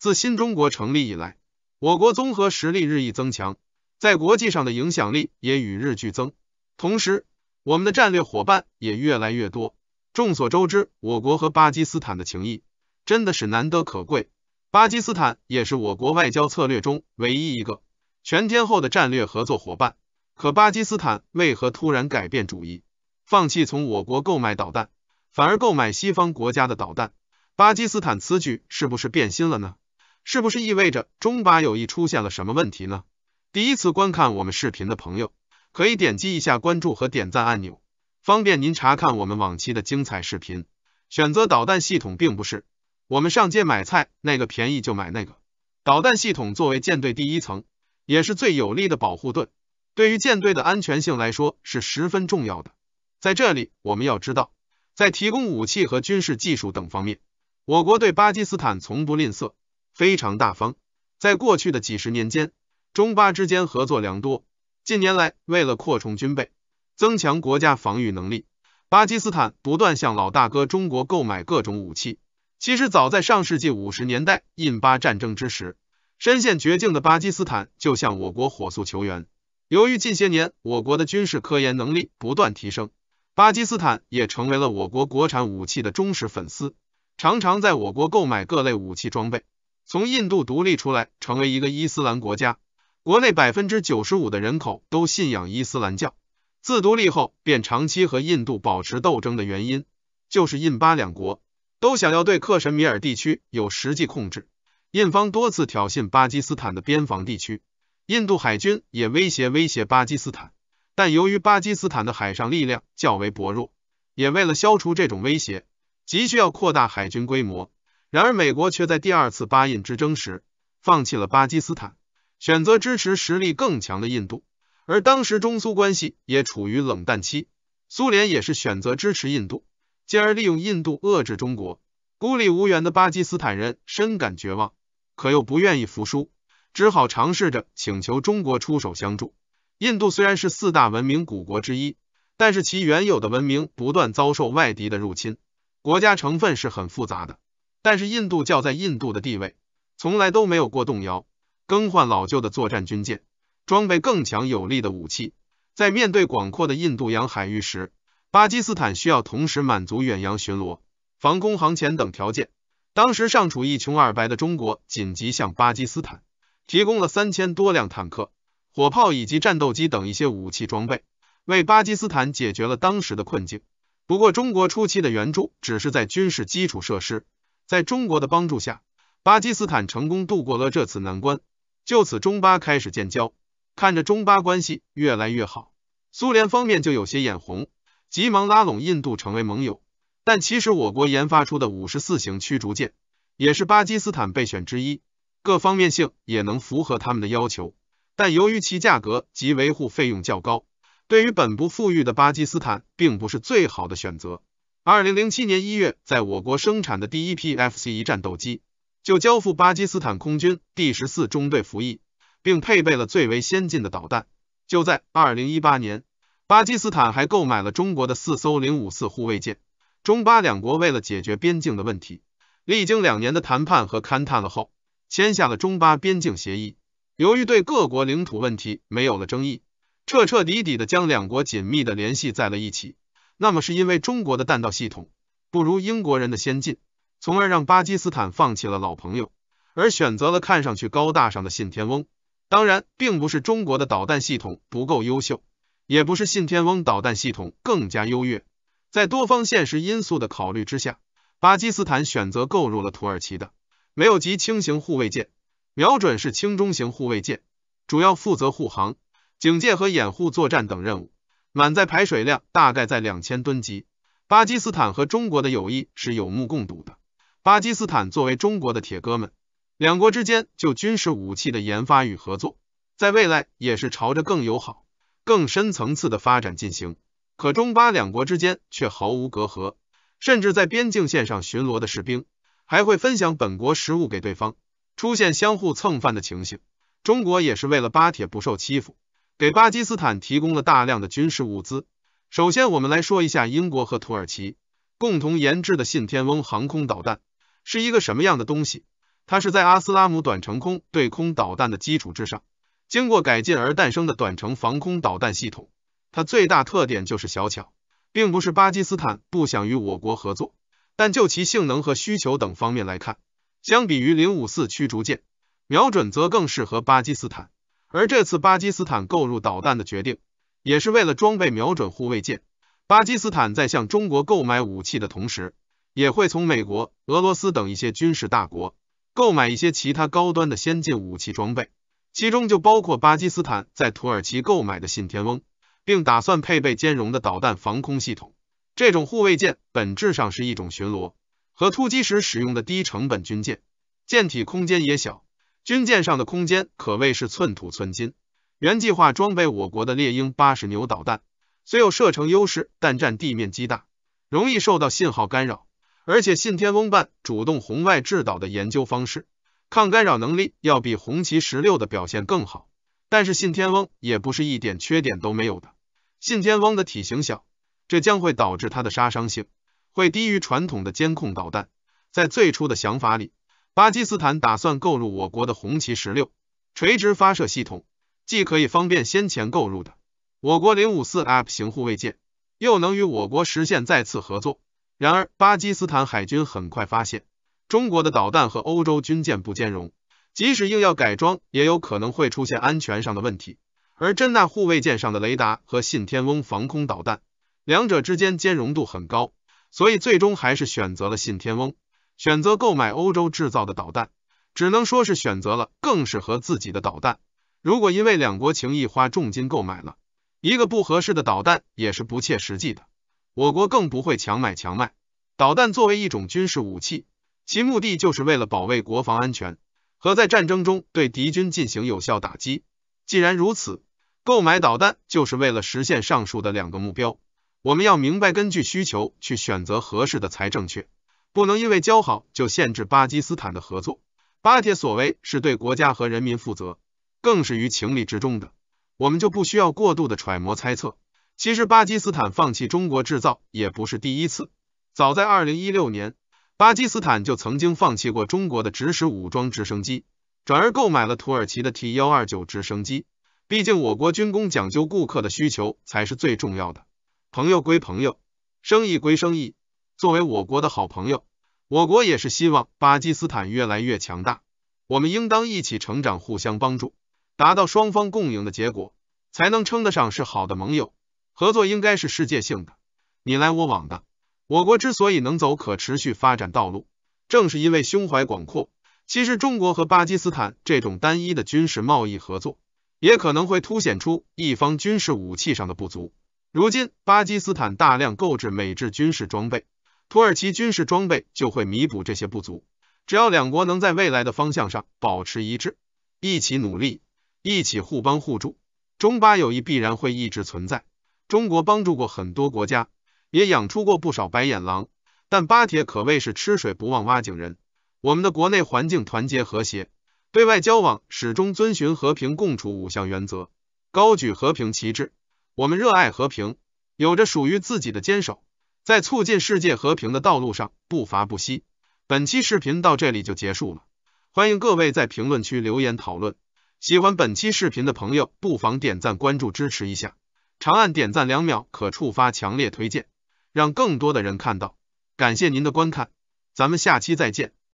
自新中国成立以来，我国综合实力日益增强，在国际上的影响力也与日俱增。同时，我们的战略伙伴也越来越多。众所周知，我国和巴基斯坦的情谊真的是难得可贵。巴基斯坦也是我国外交策略中唯一一个全天候的战略合作伙伴。可巴基斯坦为何突然改变主意，放弃从我国购买导弹，反而购买西方国家的导弹？巴基斯坦此举是不是变心了呢？是不是意味着中巴友谊出现了什么问题呢？第一次观看我们视频的朋友，可以点击一下关注和点赞按钮，方便您查看我们往期的精彩视频。选择导弹系统并不是我们上街买菜那个便宜就买那个。导弹系统作为舰队第一层，也是最有力的保护盾，对于舰队的安全性来说是十分重要的。在这里，我们要知道，在提供武器和军事技术等方面，我国对巴基斯坦从不吝啬。非常大方，在过去的几十年间，中巴之间合作良多。近年来，为了扩充军备，增强国家防御能力，巴基斯坦不断向老大哥中国购买各种武器。其实，早在上世纪五十年代印巴战争之时，身陷绝境的巴基斯坦就向我国火速求援。由于近些年我国的军事科研能力不断提升，巴基斯坦也成为了我国国产武器的忠实粉丝，常常在我国购买各类武器装备。从印度独立出来，成为一个伊斯兰国家，国内百分之九十五的人口都信仰伊斯兰教。自独立后，便长期和印度保持斗争的原因，就是印巴两国都想要对克什米尔地区有实际控制。印方多次挑衅巴基斯坦的边防地区，印度海军也威胁威胁巴基斯坦。但由于巴基斯坦的海上力量较为薄弱，也为了消除这种威胁，急需要扩大海军规模。然而，美国却在第二次巴印之争时放弃了巴基斯坦，选择支持实力更强的印度。而当时中苏关系也处于冷淡期，苏联也是选择支持印度，进而利用印度遏制中国。孤立无援的巴基斯坦人深感绝望，可又不愿意服输，只好尝试着请求中国出手相助。印度虽然是四大文明古国之一，但是其原有的文明不断遭受外敌的入侵，国家成分是很复杂的。但是印度教在印度的地位从来都没有过动摇。更换老旧的作战军舰，装备更强有力的武器，在面对广阔的印度洋海域时，巴基斯坦需要同时满足远洋巡逻、防空、航潜等条件。当时尚处一穷二白的中国，紧急向巴基斯坦提供了三千多辆坦克、火炮以及战斗机等一些武器装备，为巴基斯坦解决了当时的困境。不过，中国初期的援助只是在军事基础设施。在中国的帮助下，巴基斯坦成功度过了这次难关。就此，中巴开始建交。看着中巴关系越来越好，苏联方面就有些眼红，急忙拉拢印度成为盟友。但其实，我国研发出的五十四型驱逐舰也是巴基斯坦备选之一，各方面性也能符合他们的要求。但由于其价格及维护费用较高，对于本不富裕的巴基斯坦，并不是最好的选择。二零零七年一月，在我国生产的第一批 FC 一战斗机就交付巴基斯坦空军第十四中队服役，并配备了最为先进的导弹。就在二零一八年，巴基斯坦还购买了中国的四艘零五四护卫舰。中巴两国为了解决边境的问题，历经两年的谈判和勘探了后，签下了中巴边境协议。由于对各国领土问题没有了争议，彻彻底底的将两国紧密的联系在了一起。那么是因为中国的弹道系统不如英国人的先进，从而让巴基斯坦放弃了老朋友，而选择了看上去高大上的信天翁。当然，并不是中国的导弹系统不够优秀，也不是信天翁导弹系统更加优越。在多方现实因素的考虑之下，巴基斯坦选择购入了土耳其的没有级轻型护卫舰，瞄准是轻中型护卫舰，主要负责护航、警戒和掩护作战等任务。满载排水量大概在两千吨级。巴基斯坦和中国的友谊是有目共睹的。巴基斯坦作为中国的铁哥们，两国之间就军事武器的研发与合作，在未来也是朝着更友好、更深层次的发展进行。可中巴两国之间却毫无隔阂，甚至在边境线上巡逻的士兵还会分享本国食物给对方，出现相互蹭饭的情形。中国也是为了巴铁不受欺负。给巴基斯坦提供了大量的军事物资。首先，我们来说一下英国和土耳其共同研制的信天翁航空导弹是一个什么样的东西？它是在阿斯拉姆短程空对空导弹的基础之上，经过改进而诞生的短程防空导弹系统。它最大特点就是小巧，并不是巴基斯坦不想与我国合作，但就其性能和需求等方面来看，相比于零五四驱逐舰，瞄准则更适合巴基斯坦。而这次巴基斯坦购入导弹的决定，也是为了装备瞄准护卫舰。巴基斯坦在向中国购买武器的同时，也会从美国、俄罗斯等一些军事大国购买一些其他高端的先进武器装备，其中就包括巴基斯坦在土耳其购买的信天翁，并打算配备兼容的导弹防空系统。这种护卫舰本质上是一种巡逻和突击时使用的低成本军舰，舰体空间也小。军舰上的空间可谓是寸土寸金，原计划装备我国的猎鹰八十牛导弹，虽有射程优势，但占地面积大，容易受到信号干扰。而且信天翁半主动红外制导的研究方式，抗干扰能力要比红旗十六的表现更好。但是信天翁也不是一点缺点都没有的。信天翁的体型小，这将会导致它的杀伤性会低于传统的监控导弹。在最初的想法里。巴基斯坦打算购入我国的红旗十六垂直发射系统，既可以方便先前购入的我国零五四 App 型护卫舰，又能与我国实现再次合作。然而，巴基斯坦海军很快发现中国的导弹和欧洲军舰不兼容，即使硬要改装，也有可能会出现安全上的问题。而珍娜护卫舰上的雷达和信天翁防空导弹两者之间兼容度很高，所以最终还是选择了信天翁。选择购买欧洲制造的导弹，只能说是选择了更适合自己的导弹。如果因为两国情谊花重金购买了一个不合适的导弹，也是不切实际的。我国更不会强买强卖。导弹作为一种军事武器，其目的就是为了保卫国防安全和在战争中对敌军进行有效打击。既然如此，购买导弹就是为了实现上述的两个目标。我们要明白，根据需求去选择合适的才正确。不能因为交好就限制巴基斯坦的合作。巴铁所为是对国家和人民负责，更是于情理之中的。我们就不需要过度的揣摩猜测。其实巴基斯坦放弃中国制造也不是第一次，早在二零一六年，巴基斯坦就曾经放弃过中国的直十武装直升机，转而购买了土耳其的 T 幺二九直升机。毕竟我国军工讲究顾客的需求才是最重要的，朋友归朋友，生意归生意。作为我国的好朋友，我国也是希望巴基斯坦越来越强大。我们应当一起成长，互相帮助，达到双方共赢的结果，才能称得上是好的盟友。合作应该是世界性的，你来我往的。我国之所以能走可持续发展道路，正是因为胸怀广阔。其实，中国和巴基斯坦这种单一的军事贸易合作，也可能会凸显出一方军事武器上的不足。如今，巴基斯坦大量购置美制军事装备。土耳其军事装备就会弥补这些不足，只要两国能在未来的方向上保持一致，一起努力，一起互帮互助，中巴友谊必然会一直存在。中国帮助过很多国家，也养出过不少白眼狼，但巴铁可谓是吃水不忘挖井人。我们的国内环境团结和谐，对外交往始终遵循和平共处五项原则，高举和平旗帜。我们热爱和平，有着属于自己的坚守。在促进世界和平的道路上，不伐不息。本期视频到这里就结束了，欢迎各位在评论区留言讨论。喜欢本期视频的朋友，不妨点赞关注支持一下，长按点赞两秒可触发强烈推荐，让更多的人看到。感谢您的观看，咱们下期再见。